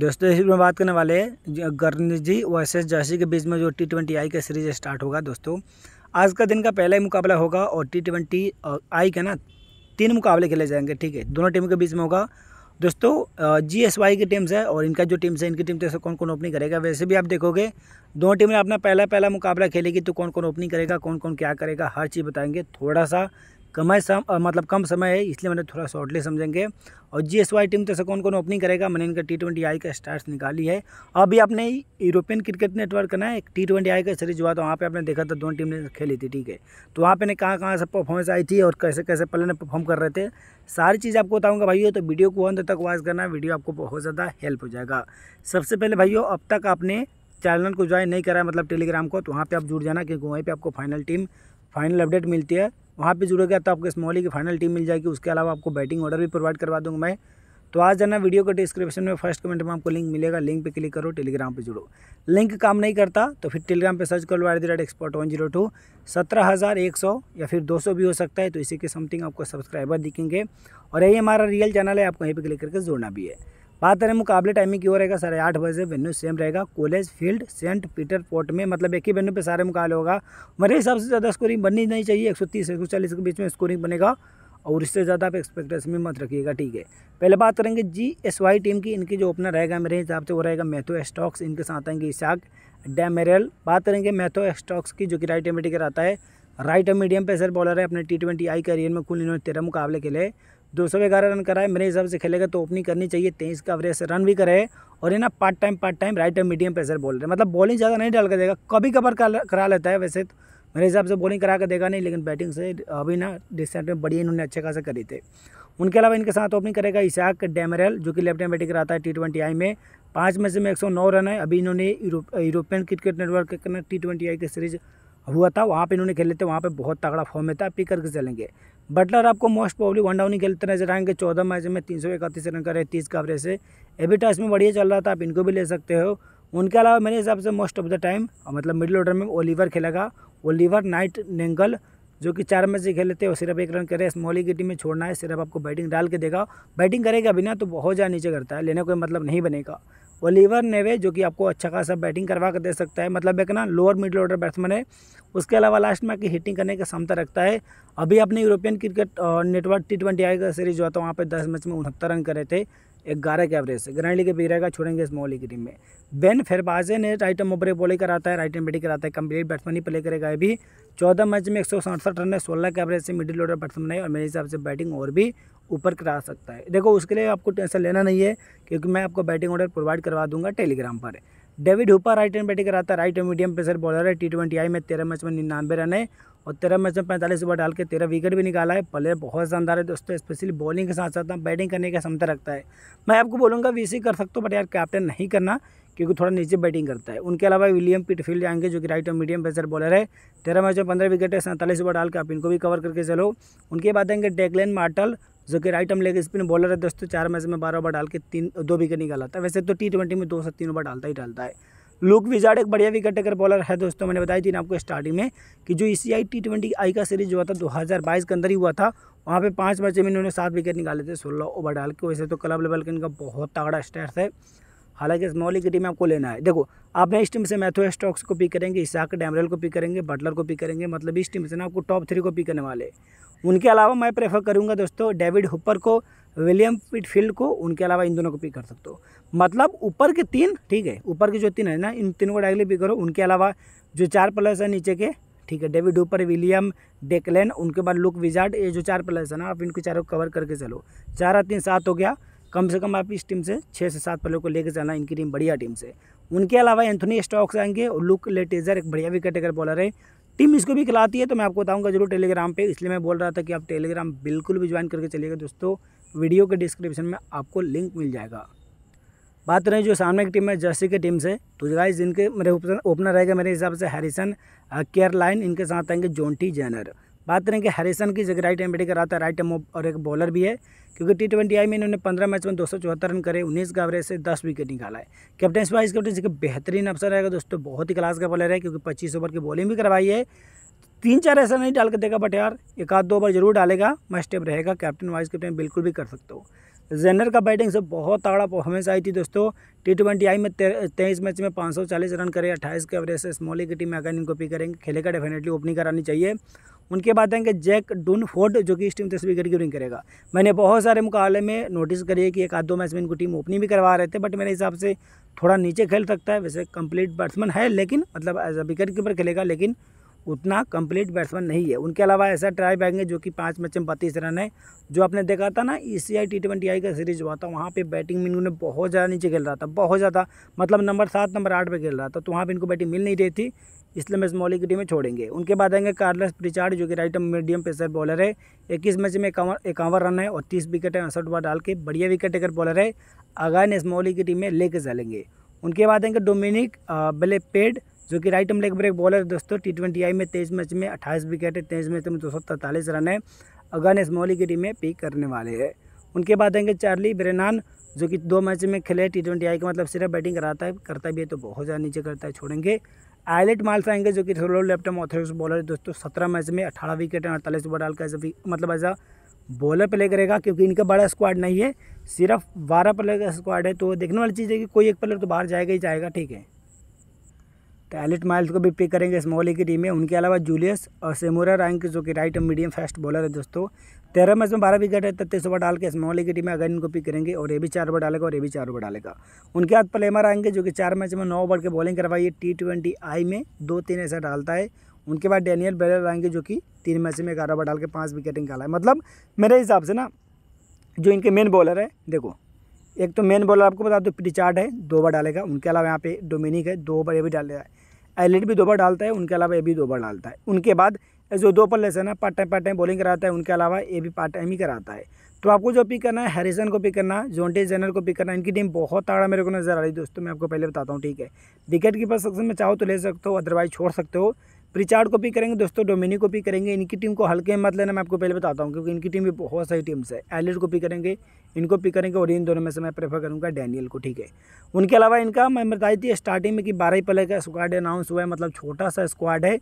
दोस्तों इसी में बात करने वाले गर्निश जी वर्सेस जर्सी के बीच में जो टी ट्वेंटी आई का सीरीज स्टार्ट होगा दोस्तों आज का दिन का पहला ही मुकाबला होगा और टी ट्वेंटी आई का ना तीन मुकाबले खेले जाएंगे ठीक है दोनों टीमों के बीच में होगा दोस्तों जी एस वाई की टीम्स है और इनका जो टीम्स है इनकी टीम से कौन कौन ओपनिंग करेगा वैसे भी आप देखोगे दोनों टीमें अपना पहला पहला मुकाबला खेलेगी तो कौन कौन ओपनिंग करेगा कौन कौन क्या करेगा हर चीज़ बताएंगे थोड़ा सा कम सम मतलब कम समय है इसलिए मैंने थोड़ा शॉर्टली समझेंगे और जी एस वाई टीम तो से कौन कौन ओपनिंग करेगा मैंने इनका टी ट्वेंटी आई का स्टार्स निकाली है अभी आपने यूरोपियन क्रिकेट नेटवर्क ना एक टी ट्वेंटी आई का सीरीज हुआ तो वहाँ पे आपने देखा था दोनों टीम ने खेली थी ठीक है तो वहाँ पे ने कहाँ कहाँ से परफॉर्मेंस आई थी और कैसे कैसे पहले ने परफॉर्म कर रहे थे सारी चीज़ आपको बताऊँगा भाइयों तो वीडियो को अंत तक वॉच करना वीडियो आपको बहुत ज़्यादा हेल्प हो जाएगा सबसे पहले भाइयों अब तक आपने चैनल को ज्वाइन नहीं करा मतलब टेलीग्राम को तो वहाँ पर आप जुड़ जाना क्योंकि वहीं पर आपको फाइनल टीम फाइनल अपडेट मिलती है वहाँ पे गया तो आपको स्मॉली e की फाइनल टीम मिल जाएगी उसके अलावा आपको बैटिंग ऑर्डर भी प्रोवाइड करवा दूँगा मैं तो आज जाना वीडियो के डिस्क्रिप्शन में फर्स्ट कमेंट में आपको लिंक मिलेगा लिंक पे क्लिक करो टेलीग्राम पे जुड़ो लिंक काम नहीं करता तो फिर टेलीग्राम पे सर्च करो the rate expert one zero two सत्रह हज़ार एक सौ या फिर दो सौ भी हो सकता है तो इसी के समथिंग आपको सब्सक्राइबर दिखेंगे और यही हमारा रियल चैनल है आपको यहीं पर क्लिक करके जुड़ना भी है बात करें मुकाबले टाइमिंग की रहेगा साढ़े आठ बजे वेन्यू सेम रहेगा College Field Saint Peter Port में मतलब एक ही वेन्यू पे सारे मुकाबले होगा मेरे हिसाब से ज़्यादा स्कोरिंग बननी नहीं चाहिए एक सौ तीस एक सौ चालीस के बीच में स्कोरिंग बनेगा और इससे ज़्यादा आप एक्सपेक्टेशन में मत रखिएगा ठीक है पहले बात करेंगे जी एस वाई टीम की इनकी जो ओपनर रहेगा मेरे हिसाब से वो रहेगा मैथो स्टॉक्स इनके साथ आएंगे इशाक डेमेरल बात करेंगे मैथो स्टॉक्स की जो कि राइट एमिटिकर कराता है राइट और मीडियम पेसर बॉलर है अपने टी ट्वेंटी आई करियर में कुल इन्होंने तेरह मुकाबले खेले दो सौ ग्यारह रन कराए मेरे हिसाब से खेलेगा तो ओपनिंग करनी चाहिए तेईस का एवरेज रन भी करे और ये ना part time part time right and medium pacer बोल रहे मतलब बॉलिंग ज़्यादा नहीं डाल कर देगा कभी कभार करा लेता है वैसे तो मेरे हिसाब से बॉलिंग करा कर देगा नहीं लेकिन बैटिंग से अभी ना डिस्टेंट में बढ़िया इन्होंने अच्छे खासा करी थे उनके अलावा इनके साथ ओपनिंग करेगा इशाक डैमरल जो कि लेफ्ट एंड बैटिंग कराता है टी ट्वेंटी आई में पाँच में से में 109 रन है अभी इन्होंने यूरोपियन क्रिकेट नेटवर्क के टी ट्वेंटी आई की सीरीज हुआ था वहाँ पे इन्होंने खेले थे वहाँ पे बहुत तगड़ा फॉर्म में था पिक करके चलेंगे बटलर आपको मोस्ट प्रॉब्ली वन डाउन ही खेलते नजर आएंगे चौदह मैच में तीन सौ इकतीस रन करे तीस का एवरेज है एबिटा इसमें बढ़िया चल रहा था आप इनको भी ले सकते हो उनके अलावा मेरे हिसाब से मोस्ट ऑफ द टाइम मतलब मिडिल ऑर्डर में ओलीवर खेलेगा ओलीवर नाइट नेंगल जो कि चार मैच से खेले थे और सिर्फ एक रन करे स्मॉली की टीम में छोड़ना है सिर्फ आपको बैटिंग डाल के देगा बैटिंग करेगा बिना तो बहुत ज़्यादा नीचे करता है लेने कोई मतलब नहीं बनेगा ओलीवर नेवे जो कि आपको अच्छा खासा बैटिंग करवा कर दे सकता है मतलब एक ना लोअर मिडिल ऑर्डर बैट्समैन है उसके अलावा लास्ट में आपकी हिटिंग करने की क्षमता रखता है अभी अपने European Cricket Network T twenty I का सीरीज जो था वहाँ पर दस मैच में उनहत्तर रन करे थे ग्यारह के एवरेज से ग्रैंड लीग बिगड़ेगा छोड़ेंगे स्मॉल लीग टीम में बेन फेरबाजे ने राइट एम ओबरे बॉलिंग कराता है राइट एम बैटिंग कराता है कंप्लीट बैट्समैन ही प्ले करेगा अभी चौदह मैच में एक सौ सड़सठ रन है सोलह के एवरेज से मिडिल ऑर्डर बैट्समैन है और मेरे हिसाब से बैटिंग और भी ऊपर करा सकता है देखो उसके लिए आपको टेंशन लेना नहीं है क्योंकि मैं आपको बैटिंग ऑर्डर प्रोवाइड करवा दूंगा टेलीग्राम पर David Hooper right hand batting कराता है राइट मीडियम सर बॉलर है टी ट्वेंटी आई में तेरह मैच में निन्यानवे रन है और तेरह मैच में पैंतालीस ओवर डाल के तेरह विकेट भी निकाला है प्लेयर बहुत शानदार है दोस्तों स्पेशली बॉलिंग के साथ साथ बैटिंग करने का क्षमता रखता है मैं आपको बोलूँगा वी कर सकते हो बट यार कैप्टन नहीं करना क्योंकि थोड़ा नीचे बैटिंग करता है उनके अलावा विलियम पिटफील्ड आएंगे जो कि राइट और मीडियम पेसर बॉलर है तेरह मैचों में पंद्रह विकेट है सैंतालीस ओवर डाल के आप इनको भी कवर करके चलो उनके बाद आएंगे डेकलेन मार्टल जो कि right arm leg spin bowler है दोस्तों चार मैच में बारह ओवर डाल के तीन दो विकेट निकालता है वैसे तो टी ट्वेंटी में दो से तीन ओवर डालता ही डालता है लुक विजार्ड एक बढ़िया विकेट टेकर बॉलर है दोस्तों मैंने बताई थी ना आपको स्टार्टिंग में कि जो ई सी आई टी ट्वेंटी आई का सीरीज हुआ था बाईस के अंदर ही हुआ था वहाँ पे पांच मैच में इन्होंने सात विकेट निकाले थे सोलह ओवर डाल के वैसे तो क्लब लेवल का इनका बहुत तगड़ा स्टैट है हालांकि इस मॉलिगिटी में आपको लेना है देखो आपने इस टीम से मैथो स्टॉक्स को पिक करेंगे इसाक डैमरल को पिक करेंगे बटलर को पिक करेंगे मतलब इस टीम से ना आपको टॉप थ्री को पिक करने वाले उनके अलावा मैं प्रेफर करूंगा दोस्तों डेविड हुपर को विलियम पिटफील्ड को उनके अलावा इन दोनों को पिक कर सकते हो मतलब ऊपर के तीन ठीक है ऊपर के जो तीन है ना इन तीनों को डायरेक्टली पिक करो उनके अलावा जो चार प्लेयर्स है नीचे के ठीक है डेविड हुपर विलियम डेकलैन उनके बाद लुक विजार्ड ये जो चार प्लेयर्स है ना आप इनको चारों को कवर करके चलो चार तीन सात हो गया कम से कम आप इस टीम से छः से सात प्लेयर को लेकर चलना इनकी टीम बढ़िया टीम से उनके अलावा एंथनी स्टॉक्स आएंगे और लुक लेटेजर एक बढ़िया विकेट टेकर बॉलर है टीम इसको भी खिलाती है तो मैं आपको बताऊंगा जरूर टेलीग्राम पे इसलिए मैं बोल रहा था कि आप टेलीग्राम बिल्कुल भी ज्वाइन करके चलिएगा दोस्तों वीडियो के डिस्क्रिप्शन में आपको लिंक मिल जाएगा बात रही जो सामने की टीम है जर्सी की टीम से तो गाइस जिनके मेरे ओपनर रहेगा मेरे हिसाब से हैरिसन केयरलाइन इनके साथ आएंगे जोंटी जैनर बात करें कि हरेसन की जगह राइट हैंड बैटिंग कराता है राइट एम और एक बॉलर भी है क्योंकि टी ट्वेंटी आई में इन्होंने पंद्रह मैच में दो सौ चौहत्तर रन करे उन्नीस का एवरेज से दस विकेट निकाला है कैप्टन वाइस कैप्टन जी का बेहतरीन अवसर रहेगा दोस्तों बहुत ही क्लास का बॉलर है क्योंकि पच्चीस ओवर की बॉलिंग भी करवाई है तीन चार ऐसा नहीं डाल कर देगा बट यार एक आध दो बार जरूर डालेगा स्टेप रहेगा कैप्टन वाइस कैप्टन बिल्कुल भी कर सकते हो जेनर का बैटिंग से बहुत तगड़ा हमेशा आई थी दोस्तों टी ट्वेंटी आई में तेईस मैच में पाँच सौ चालीस रन करे अट्ठाईस के एवरेज से स्मॉल की टीम में अगर इनको पी करेंगे खेलेगा डेफिनेटली ओपनिंग करानी चाहिए उनके बाद आएंगे जैक डून फोर्ड जो कि इस टीम तस्वीर करके ओपनिंग करेगा मैंने बहुत सारे मुकाबले में नोटिस करी है कि एक आध दो मैच में इनको टीम ओपनिंग भी करवा रहे थे बट मेरे हिसाब से थोड़ा नीचे खेल सकता है वैसे कंप्लीट बैट्समैन है लेकिन मतलब एज अ विकेट कीपर खेलेगा लेकिन उतना कंप्लीट बैट्समैन नहीं है उनके अलावा ऐसा ट्राई है जो कि पाँच मैच में बत्तीस रन है जो आपने देखा था ना ई सी आई टी ट्वेंटी आई का सीरीज हुआ था वहाँ पे बैटिंग में इन्होंने बहुत ज़्यादा नीचे खेल रहा था बहुत ज़्यादा मतलब नंबर सात नंबर आठ पे खेल रहा था तो वहाँ पर इनको बैटिंग मिल नहीं रही थी इसलिए इस मौली की टीम में छोड़ेंगे उनके बाद आएंगे कार्लस प्रिचार्ड जो कि राइट मीडियम पेसर बॉलर है इक्कीस मैच में इक्यावन रन है और तीस विकेट है अड़सठ बार डाल के बढ़िया विकेट टेकर बॉलर है अगर इस मौली की टीम में लेके चलेंगे उनके बाद आएंगे डोमिनिक पेड जो कि right arm leg break bowler दोस्तों टी ट्वेंटी आई में तेईस मैच में अट्ठाईस विकेट है तेईस मैच में दो सौ तैंतालीस रन है इस मौली की टीम में पिक करने वाले हैं उनके बाद आएंगे चार्ली ब्रेनान जो कि दो मैच में खेले टी ट्वेंटी आई का मतलब सिर्फ बैटिंग कराता है करता भी है तो बहुत ज़्यादा नीचे करता है छोड़ेंगे आयलेट माल्स आएंगे जो कि लेफ्ट लेफ्टम ऑथोरिक्स बॉलर है दोस्तों सत्रह मैच में अठारह विकेट है अड़तालीस ओवर डाल का मतलब ऐसा बॉलर प्ले करेगा क्योंकि इनका बड़ा स्क्वाड नहीं है सिर्फ बारह प्लेयर का स्क्वाड है तो देखने वाली चीज़ है कि कोई एक प्लेयर तो बाहर जाएगा ही जाएगा ठीक है तो एलिट माइल्स को भी पिक करेंगे इस ए की टीम में उनके अलावा जूलियस और सेमोरा रैंक जो कि राइट और मीडियम फास्ट बॉलर है दोस्तों तेरह मैच में बारह विकेट है तत्तीस ओवर डाल के इस ए की टीम में अगर इनको पिक करेंगे और ये भी चार ओवर डालेगा और ये भी चार ओवर डालेगा उनके बाद प्लेमर आएंगे जो कि चार मैच में नौ ओवर के बॉलिंग करवाई है टी ट्वेंटी आई में दो तीन ऐसा डालता है उनके बाद डेनियल बेलर आएंगे जो कि तीन मैच में ग्यारह ओवर डाल के पाँच विकेट निकाला है मतलब मेरे हिसाब से ना जो इनके मेन बॉलर है देखो एक तो मेन बॉलर आपको बता दो रिचार्ड है दो ओवर डालेगा उनके अलावा यहाँ पे डोमिनिक है दो ओवर ये भी डालेगा एलिट भी दो बार डालता है उनके अलावा ए भी दो बार डालता है उनके बाद जो दो प्लेस है ना part time part time bowling कराता है उनके अलावा ए भी पार्ट टाइम ही कराता है तो आपको जो पिक करना है हैरिसन को पिक करना है जोनटे जेनर को पिक करना इनकी टीम बहुत ताड़ा मेरे को नज़र आ रही है दोस्तों मैं आपको पहले बताता हूँ ठीक है विकेट कीपर सेक्शन में चाहो तो ले सकते हो अदरवाइज छोड़ सकते हो रिचार्ड को पिक करेंगे दोस्तों डोमिनिक को पिक करेंगे इनकी टीम को हल्के मत लेना मैं आपको पहले बताता हूँ क्योंकि इनकी टीम भी बहुत सारी टीम्स है एलिड को पिक करेंगे इनको पिक करेंगे और इन दोनों में से मैं प्रेफर करूँगा डैनियल को ठीक है उनके अलावा इनका मैं बताई थी स्टार्टिंग में कि बारह ही पहले का स्क्वाड अनाउंस हुआ है मतलब छोटा सा स्क्वाड है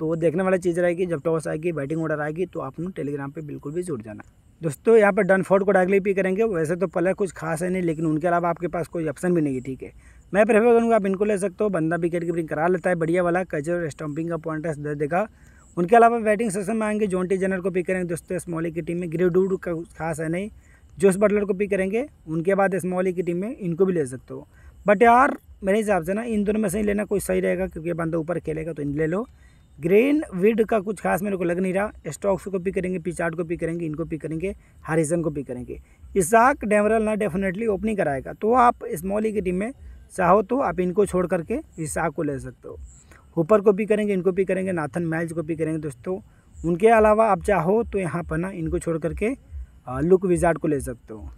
तो वो देखने वाली चीज़ रहेगी जब टॉस आएगी बैटिंग ऑर्डर आएगी तो आप टेलीग्राम पर बिल्कुल भी जुड़ जाना दोस्तों यहाँ पर डन फोर्ड को डायरेक्टली पी करेंगे वैसे तो प्लेयर कुछ खास है नहीं लेकिन उनके अलावा आपके पास कोई ऑप्शन भी नहीं है ठीक है मैं प्रेफर करूँगा आप इनको ले सकते हो बंदा विकेट कीपिंग करा लेता है बढ़िया वाला कचर स्टम्पिंग का पॉइंट है देगा उनके अलावा बैटिंग सेशन में आएंगे जॉन्टी जनर को पिक करेंगे दोस्तों स्मॉली की टीम में ग्रेडूड का खास है नहीं जोस बटलर को पिक करेंगे उनके बाद स्मॉली की टीम में इनको भी ले सकते हो बट यार मेरे हिसाब से ना इन दोनों में से ही लेना कोई सही रहेगा क्योंकि बंदा ऊपर खेलेगा तो इन ले लो ग्रेन विड का कुछ खास मेरे को लग नहीं रहा स्टॉक्स को पिक करेंगे पिचार्ट को पिक करेंगे इनको पिक करेंगे हरिजन को पिक करेंगे इसाक डेमरल ना डेफिनेटली ओपनिंग कराएगा तो आप स्मॉल की टीम में चाहो तो आप इनको छोड़ करके इसाक को ले सकते हो हुपर को पिक करेंगे इनको पिक करेंगे नाथन मैल्स को पिक करेंगे दोस्तों उनके अलावा आप चाहो तो यहाँ पर ना इनको छोड़ करके लुक विजार्ड को ले सकते हो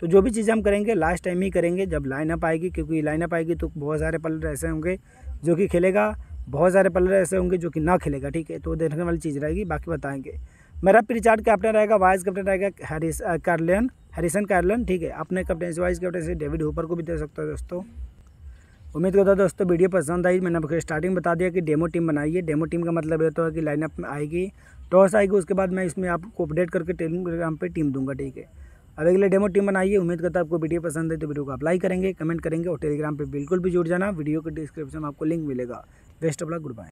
तो जो भी चीज़ें हम करेंगे लास्ट टाइम ही करेंगे जब लाइनअप आएगी क्योंकि लाइनअप आएगी तो बहुत सारे पल ऐसे होंगे जो कि खेलेगा बहुत सारे प्लेयर ऐसे होंगे जो कि ना खेलेगा ठीक है तो देखने वाली चीज़ रहेगी बाकी बताएंगे मेरा प्रीचार्ट कैप्टन रहेगा वाइस कैप्टन रहेगा हैरिस कार्लियन हैरिसन कार्लियन ठीक है अपने कैप्टन वाइस कैप्टन से डेविड होपर को भी दे सकते हो दोस्तों उम्मीद करता हूँ दोस्तों वीडियो पसंद आई मैंने आपको स्टार्टिंग बता दिया कि डेमो टीम बनाइए डेमो टीम का मतलब ये तो है कि लाइनअप में आएगी टॉस आएगी उसके बाद मैं इसमें आपको अपडेट करके टेलीग्राम पर टीम दूंगा ठीक है अब अगले डेमो टीम बनाइए उम्मीद करता है आपको वीडियो पसंद है तो वीडियो को अप्लाई करेंगे कमेंट करेंगे और टेलीग्राम पर बिल्कुल भी जुड़ जाना वीडियो के डिस्क्रिप्शन में आपको लिंक मिलेगा best of luck good bye